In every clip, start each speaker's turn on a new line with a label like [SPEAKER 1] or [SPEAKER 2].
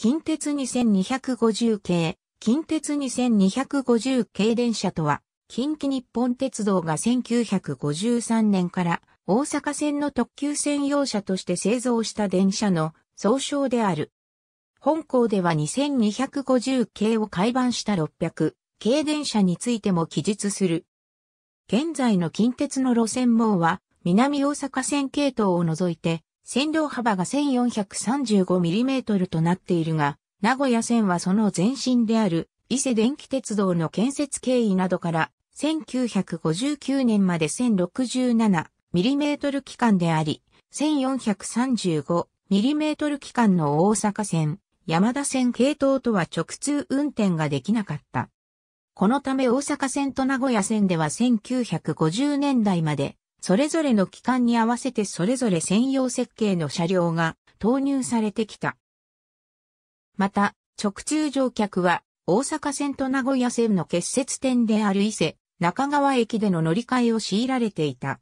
[SPEAKER 1] 近鉄2250系、近鉄2250系電車とは、近畿日本鉄道が1953年から大阪線の特急専用車として製造した電車の総称である。本校では2250系を改版した600系電車についても記述する。現在の近鉄の路線網は南大阪線系統を除いて線量幅が 1435mm となっているが、名古屋線はその前身である伊勢電気鉄道の建設経緯などから、1959年まで 1067mm 期間であり、1435mm 期間の大阪線、山田線系統とは直通運転ができなかった。このため大阪線と名古屋線では1950年代までそれぞれの期間に合わせてそれぞれ専用設計の車両が投入されてきた。また、直通乗客は大阪線と名古屋線の結節点である伊勢、中川駅での乗り換えを強いられていた。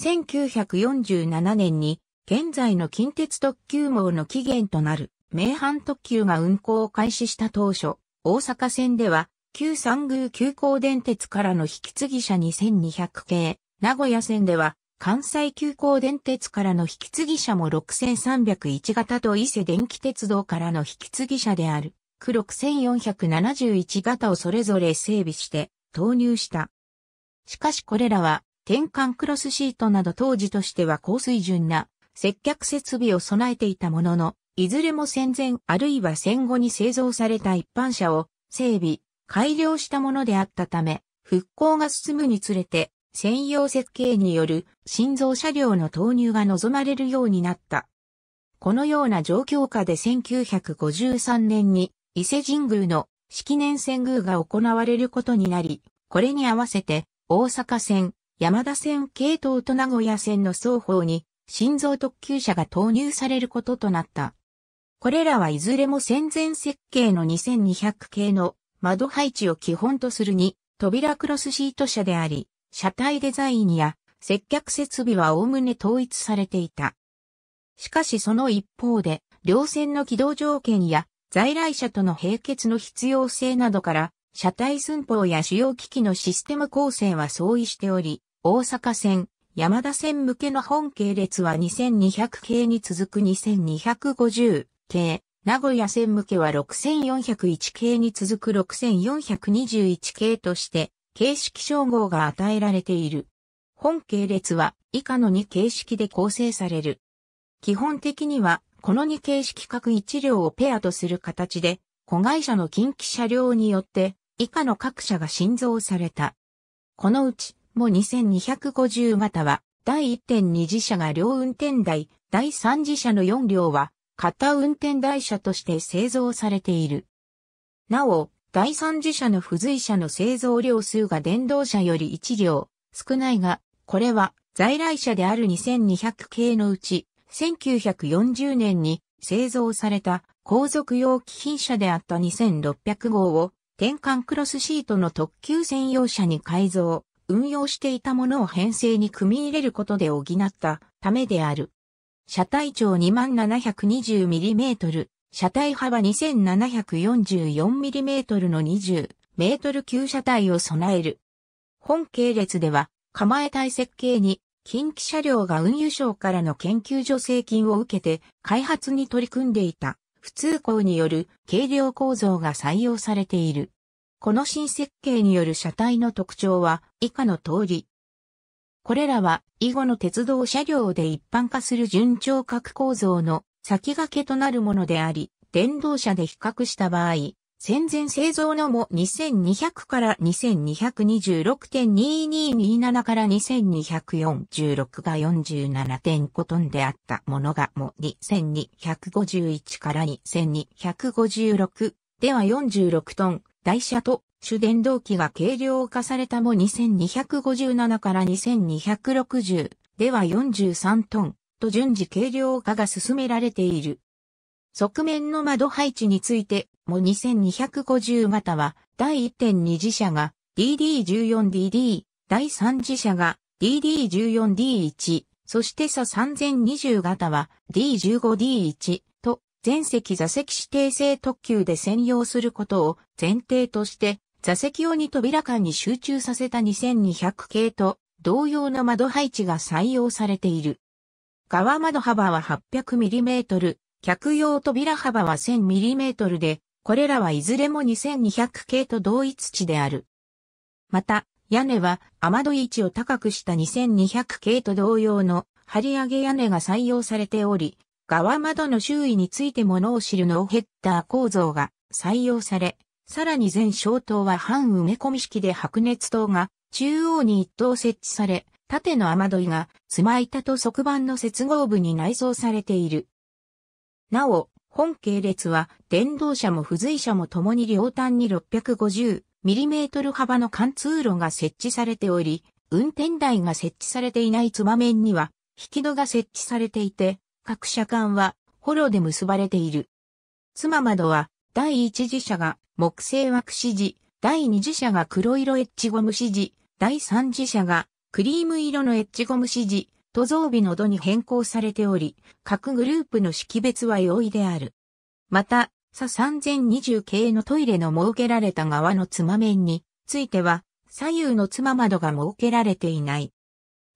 [SPEAKER 1] 1947年に現在の近鉄特急網の起源となる名阪特急が運行を開始した当初、大阪線では旧三宮急行電鉄からの引き継ぎ車2200系、名古屋線では、関西急行電鉄からの引き継ぎ車も6301型と伊勢電気鉄道からの引き継ぎ車である、区6471型をそれぞれ整備して投入した。しかしこれらは、転換クロスシートなど当時としては高水準な接客設備を備えていたものの、いずれも戦前あるいは戦後に製造された一般車を整備、改良したものであったため、復興が進むにつれて専用設計による心臓車両の投入が望まれるようになった。このような状況下で1953年に伊勢神宮の式年遷宮が行われることになり、これに合わせて大阪線、山田線系統と名古屋線の双方に心臓特急車が投入されることとなった。これらはいずれも戦前設計の2200系の窓配置を基本とするに扉クロスシート車であり、車体デザインや接客設備は概ね統一されていた。しかしその一方で、両線の軌道条件や在来車との並結の必要性などから、車体寸法や主要機器のシステム構成は相違しており、大阪線、山田線向けの本系列は2200系に続く2250系、名古屋線向けは6401系に続く6421系として、形式称号が与えられている。本系列は以下の2形式で構成される。基本的には、この2形式各1両をペアとする形で、子会社の近畿車両によって、以下の各社が新造された。このうち、も2250型は、第1.2次車が両運転台、第3次車の4両は、片運転台車として製造されている。なお、第三次車の付随車の製造量数が電動車より1両少ないが、これは在来車である2200系のうち、1940年に製造された後続用貴品車であった2600号を転換クロスシートの特急専用車に改造、運用していたものを編成に組み入れることで補ったためである。車体長 2720mm、車体幅 2744mm の20メートル級車体を備える。本系列では、構え体設計に、近畿車両が運輸省からの研究助成金を受けて開発に取り組んでいた普通工による軽量構造が採用されている。この新設計による車体の特徴は以下の通り。これらは以後の鉄道車両で一般化する順調角構造の先駆けとなるものであり、電動車で比較した場合、戦前製造のも2200から2226.2227から2246が47点コトンであったものがも2251から2256では46トン、台車と主電動機が軽量化されたも2257から2260では43トン、と順次軽量化が進められている。側面の窓配置についても2250型は第1.2次車が DD14DD、第3次車が DD14D1、そして差3020型は D15D1 と全席座席指定性特急で専用することを前提として座席用に扉間に集中させた2200系と同様の窓配置が採用されている。側窓幅は 800mm、客用扉幅は 1000mm で、これらはいずれも2200系と同一値である。また、屋根は雨戸位置を高くした2200系と同様の張り上げ屋根が採用されており、側窓の周囲について物を知るノーヘッダー構造が採用され、さらに全小灯は半埋め込み式で白熱灯が中央に一灯設置され、縦の雨どいが、つま板と側板の接合部に内装されている。なお、本系列は、電動車も付随車も共に両端に 650mm 幅の貫通路が設置されており、運転台が設置されていないつま面には、引き戸が設置されていて、各車間は、ホロで結ばれている。つま窓は、第一次車が木製枠指示、第二次車が黒色エッジゴム指示、第三次車がクリーム色のエッジゴム指示、塗装日の度に変更されており、各グループの識別は容易である。また、さ3020系のトイレの設けられた側のつま面については、左右のつま窓が設けられていない。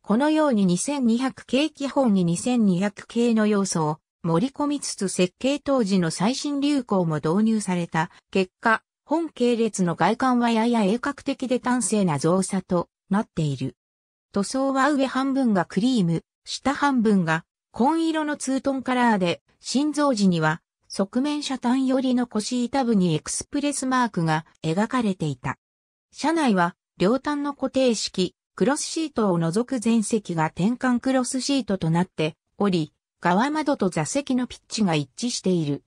[SPEAKER 1] このように2200系基本に2200系の要素を盛り込みつつ設計当時の最新流行も導入された結果、本系列の外観はやや鋭角的で端正な造作となっている。塗装は上半分がクリーム、下半分が紺色のツートンカラーで、心臓時には側面車単寄りの腰板部にエクスプレスマークが描かれていた。車内は両端の固定式、クロスシートを除く前席が転換クロスシートとなっており、側窓と座席のピッチが一致している。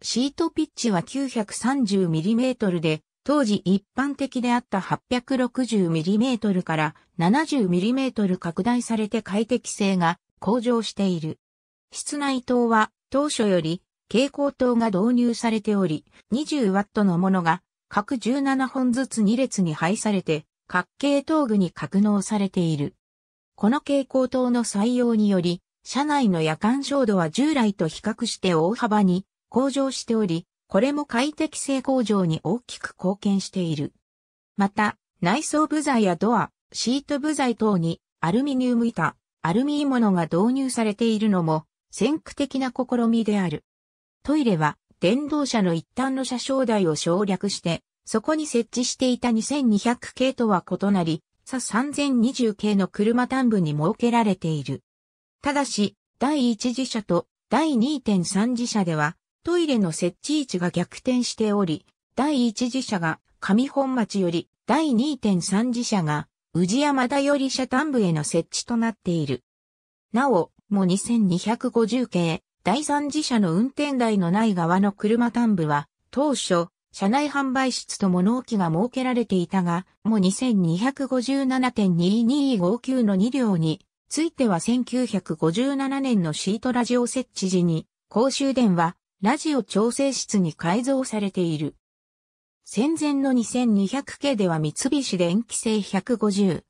[SPEAKER 1] シートピッチは 930mm で、当時一般的であった 860mm から 70mm 拡大されて快適性が向上している。室内灯は当初より蛍光灯が導入されており、20W のものが各17本ずつ2列に配されて、各系統具に格納されている。この蛍光灯の採用により、車内の夜間照度は従来と比較して大幅に向上しており、これも快適性向上に大きく貢献している。また、内装部材やドア、シート部材等にアルミニウム板、アルミ鋳物が導入されているのも先駆的な試みである。トイレは電動車の一端の車掌台を省略して、そこに設置していた2200系とは異なり、さ3020系の車端部に設けられている。ただし、第1次車と第2.3次車では、トイレの設置位置が逆転しており、第1次車が上本町より、第2.3次車が宇治山田より車端部への設置となっている。なお、も2250系、第3次車の運転台のない側の車端部は、当初、車内販売室と物置が設けられていたが、もう2257.2259の2両に、ついては1957年のシートラジオ設置時に、公衆電話、ラジオ調整室に改造されている。戦前の2200系では三菱電機製 150kW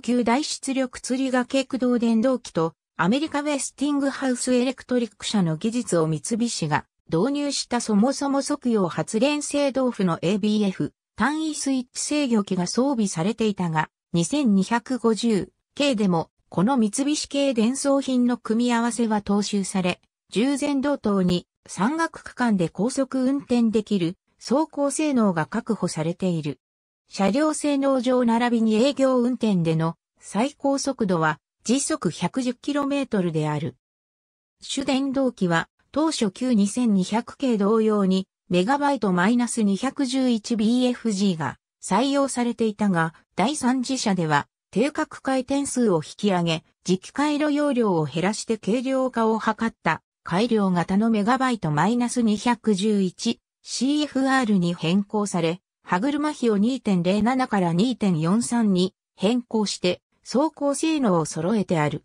[SPEAKER 1] 級大出力釣りが駆動電動機とアメリカウェスティングハウスエレクトリック社の技術を三菱が導入したそもそも即用発電制動符の ABF 単位スイッチ制御機が装備されていたが 2250K でもこの三菱系伝送品の組み合わせは踏襲され従前同等に山岳区間で高速運転できる走行性能が確保されている。車両性能上並びに営業運転での最高速度は時速 110km である。主電動機は当初旧2200系同様にメガバイト -211BFG が採用されていたが、第三次車では定格回転数を引き上げ、磁気回路容量を減らして軽量化を図った改良型のメガバイト -211CFR に変更され、歯車比を2.07から2.43に変更して走行性能を揃えてある。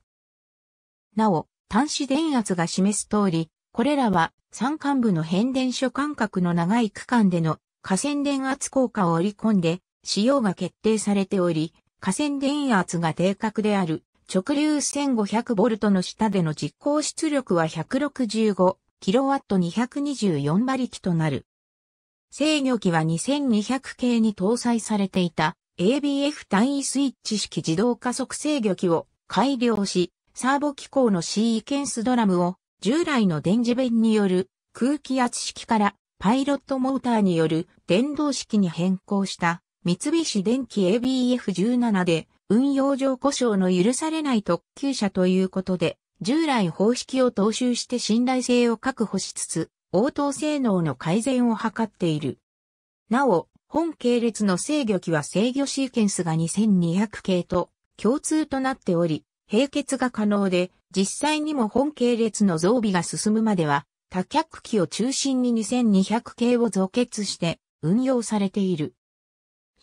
[SPEAKER 1] なお、端子電圧が示す通り、これらは山間部の変電所間隔の長い区間での河川電圧効果を織り込んで使用が決定されており、河川電圧が定格である直流1500ボルトの下での実行出力は 165kW224 馬力となる。制御機は2200系に搭載されていた ABF 単位スイッチ式自動加速制御機を改良し、サーボ機構のシーケンスドラムを従来の電磁弁による空気圧式からパイロットモーターによる電動式に変更した三菱電機 ABF17 で運用上故障の許されない特急車ということで、従来方式を踏襲して信頼性を確保しつつ、応答性能の改善を図っている。なお、本系列の制御機は制御シーケンスが2200系と共通となっており、並結が可能で、実際にも本系列の増備が進むまでは、多脚機を中心に2200系を増結して運用されている。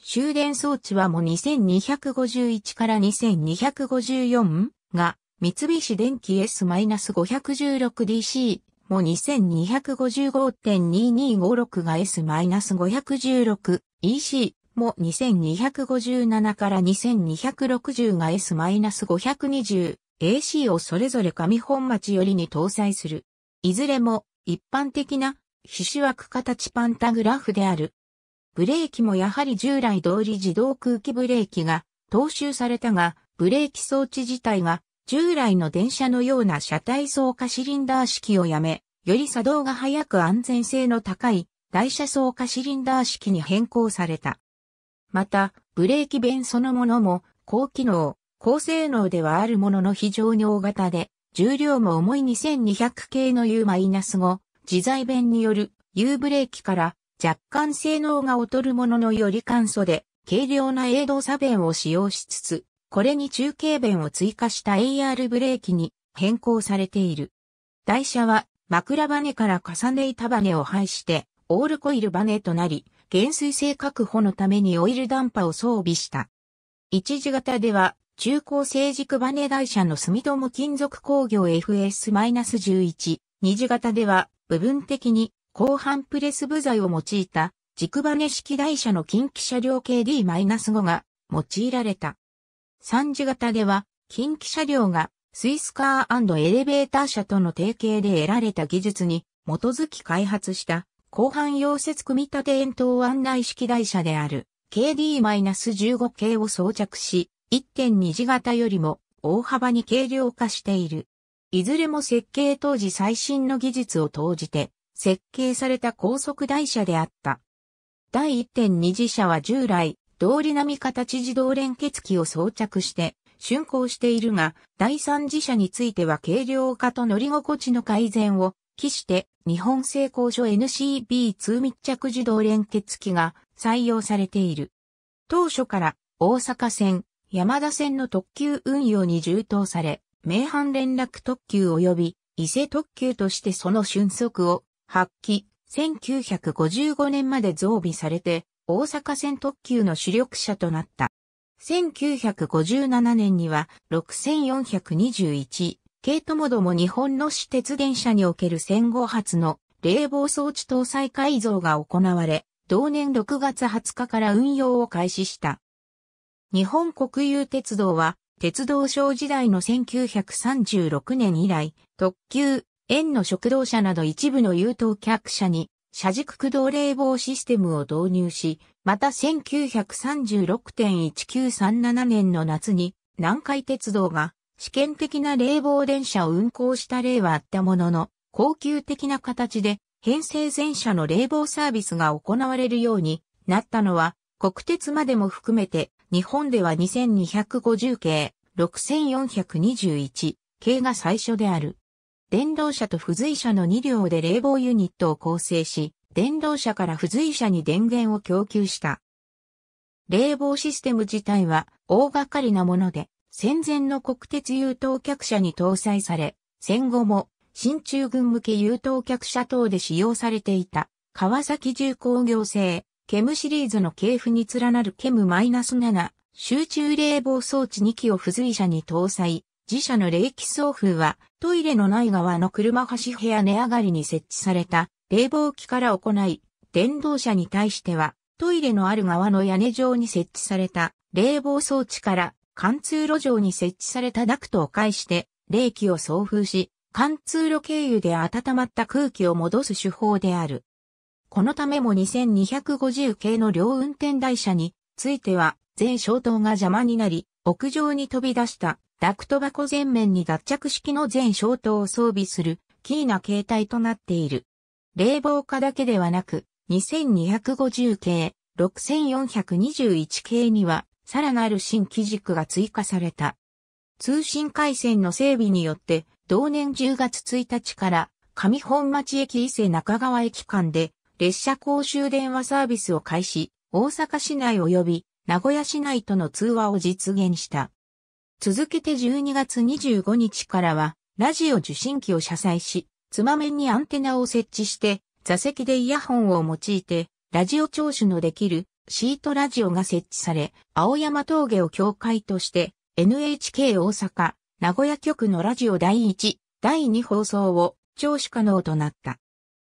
[SPEAKER 1] 終電装置はもう2251から 2254? が、三菱電機 S-516DC も2255.2256が S-516EC も2257から2260が S-520AC をそれぞれ上本町よりに搭載する。いずれも一般的な皮脂枠形パンタグラフである。ブレーキもやはり従来通り自動空気ブレーキが踏襲されたが、ブレーキ装置自体が従来の電車のような車体装化シリンダー式をやめ、より作動が速く安全性の高い台車装化シリンダー式に変更された。また、ブレーキ弁そのものも高機能、高性能ではあるものの非常に大型で、重量も重い2200系の U-5 自在弁による U ブレーキから若干性能が劣るもののより簡素で、軽量な鋭動差弁を使用しつつ、これに中継弁を追加した AR ブレーキに変更されている。台車は枕バネから重ね板バネを配して、オールコイルバネとなり、減衰性確保のためにオイルダンパを装備した。一時型では、中高成軸バネ台車の住友金属工業 FS-11、二次型では、部分的に後半プレス部材を用いた軸バネ式台車の近畿車両 KD-5 が用いられた。三次型では近畿車両がスイスカーエレベーター車との提携で得られた技術に基づき開発した後半溶接組み立て円筒案内式台車である KD-15 系を装着し1.2次型よりも大幅に軽量化している。いずれも設計当時最新の技術を投じて設計された高速台車であった。第1.2次車は従来、通り並み形自動連結機を装着して、竣工しているが、第3次車については軽量化と乗り心地の改善を期して、日本製工所 NCB2 密着自動連結機が採用されている。当初から大阪線、山田線の特急運用に充当され、名阪連絡特急及び伊勢特急としてその瞬足を発揮、1955年まで増備されて、大阪線特急の主力車となった。1957年には6421系ともども日本の私鉄電車における戦後初の冷房装置搭載改造が行われ、同年6月20日から運用を開始した。日本国有鉄道は、鉄道省時代の1936年以来、特急、園の食堂車など一部の優等客車に、車軸駆動冷房システムを導入し、また1936.1937年の夏に、南海鉄道が試験的な冷房電車を運行した例はあったものの、高級的な形で編成全車の冷房サービスが行われるようになったのは、国鉄までも含めて、日本では2250系、6421系が最初である。電動車と付随車の2両で冷房ユニットを構成し、電動車から付随車に電源を供給した。冷房システム自体は大掛かりなもので、戦前の国鉄優等客車に搭載され、戦後も新中軍向け優等客車等で使用されていた、川崎重工業製、ケムシリーズの系譜に連なるケム -7 集中冷房装置2機を付随車に搭載、自社の冷気送風はトイレのない側の車端部屋値上がりに設置された冷房機から行い、電動車に対しては、トイレのある側の屋根上に設置された冷房装置から貫通路上に設置されたダクトを介して冷気を送風し、貫通路経由で温まった空気を戻す手法である。このためも2250系の両運転台車については全消灯が邪魔になり、屋上に飛び出したダクト箱前面に脱着式の全消灯を装備するキーな形態となっている。冷房化だけではなく、2250系、6421系には、さらなる新機軸が追加された。通信回線の整備によって、同年10月1日から、上本町駅伊勢中川駅間で、列車公衆電話サービスを開始、大阪市内及び名古屋市内との通話を実現した。続けて12月25日からは、ラジオ受信機を車載し、つまめにアンテナを設置して、座席でイヤホンを用いて、ラジオ聴取のできるシートラジオが設置され、青山峠を境界として、NHK 大阪、名古屋局のラジオ第1、第2放送を聴取可能となった。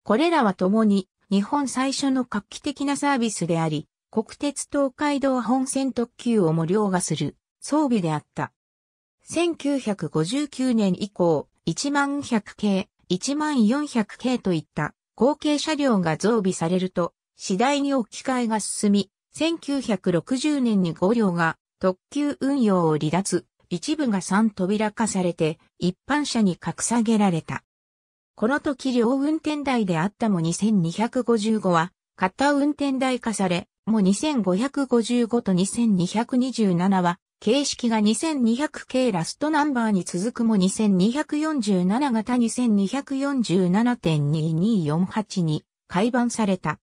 [SPEAKER 1] これらは共に日本最初の画期的なサービスであり、国鉄東海道本線特急をも凌駕する装備であった。1959年以降、1万100系、1万400系といった後継車両が増備されると、次第に置き換えが進み、1960年に5両が特急運用を離脱、一部が3扉化されて一般車に格下げられた。この時両運転台であったも2255は片運転台化され、も2555と2227は形式が2200 k ラストナンバーに続くも2247型2 2 4 7 2 2 4 8に改版された。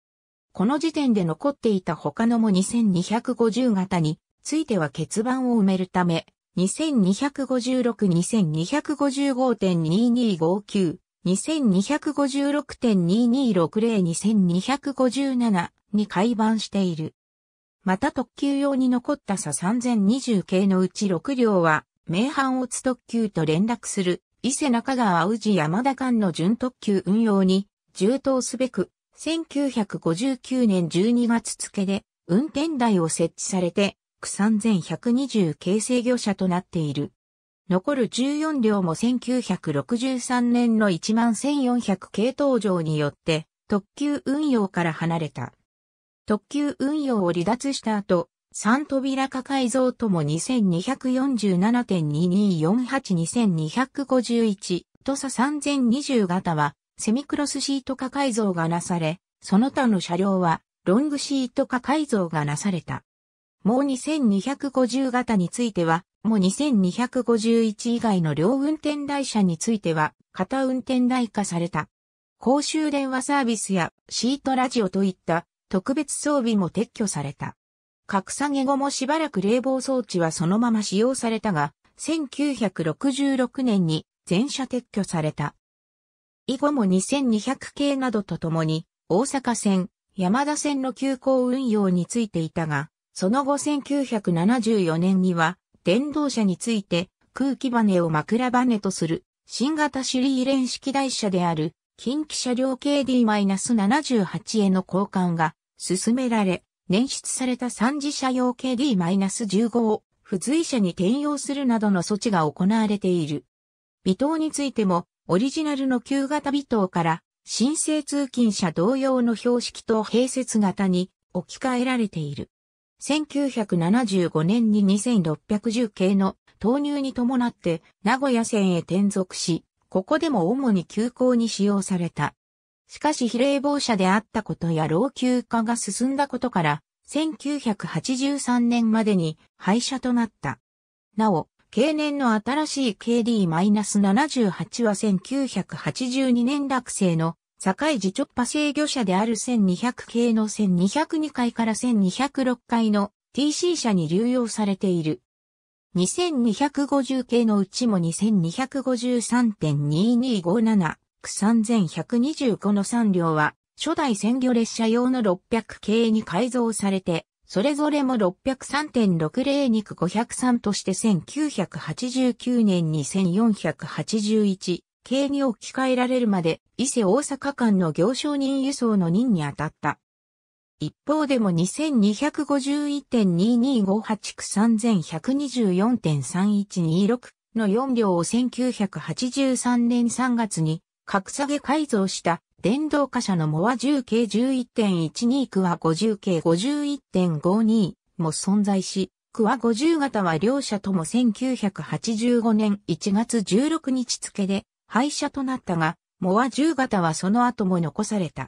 [SPEAKER 1] この時点で残っていた他のも2250型については欠番を埋めるため、2256-2255.2259 2256.2260-2257に改版している。また特急用に残った差3020系のうち6両は、名阪大津特急と連絡する、伊勢中川宇治山田間の準特急運用に、充当すべく、1959年12月付で、運転台を設置されて、区3120系制御車となっている。残る14両も1963年の1万1400系登場によって、特急運用から離れた。特急運用を離脱した後、三扉化改造とも2247.2248-2251とさ3020型はセミクロスシート化改造がなされ、その他の車両はロングシート化改造がなされた。もう2250型については、もう2251以外の両運転台車については、片運転台化された。公衆電話サービスやシートラジオといった特別装備も撤去された。格下げ後もしばらく冷房装置はそのまま使用されたが、1966年に全車撤去された。以後も2200系などとともに、大阪線、山田線の急行運用についていたが、その後1974年には、電動車について空気バネを枕バネとする新型シリーレン式台車である近畿車両系 D-78 への交換が進められ、捻出された三次車用 KD-15 を付随車に転用するなどの措置が行われている。微糖についても、オリジナルの旧型微糖から、新生通勤車同様の標識と併設型に置き換えられている。1975年に2610系の投入に伴って名古屋線へ転属し、ここでも主に急行に使用された。しかし比例防車であったことや老朽化が進んだことから、1983年までに廃車となった。なお、経年の新しい KD-78 は1982年落成の境地直派制御車である1200系の1202回から1206回の TC 車に流用されている。2250系のうちも2253.2257 3125の3両は、初代専業列車用の600系に改造されて、それぞれも603.60肉503として1989年に1481系に置き換えられるまで、伊勢大阪間の行商人輸送の任に当たった。一方でも2251.2258区3124.3126の4両を1983年3月に格下げ改造した電動貨車のモア10系11.12クワ50系51.52も存在し、クワ50型は両社とも1985年1月16日付で廃車となったが、モア10型はその後も残された。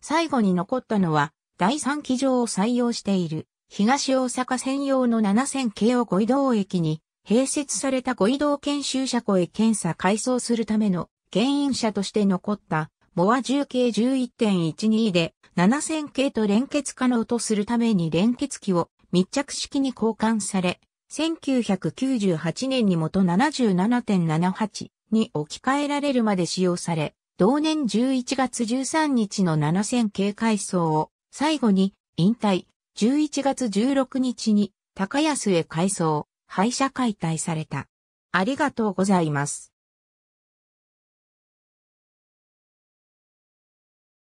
[SPEAKER 1] 最後に残ったのは、第3機場を採用している、東大阪専用の7000系を五移動駅に、併設された五移動研修車庫へ検査改装するための牽引車として残ったモア10系11.12で7000系と連結可能とするために連結機を密着式に交換され、1998年に元77.78に置き換えられるまで使用され、同年11月13日の7000系改装を最後に引退、11月16日に高安へ改装、廃車解体された。ありがとうございます。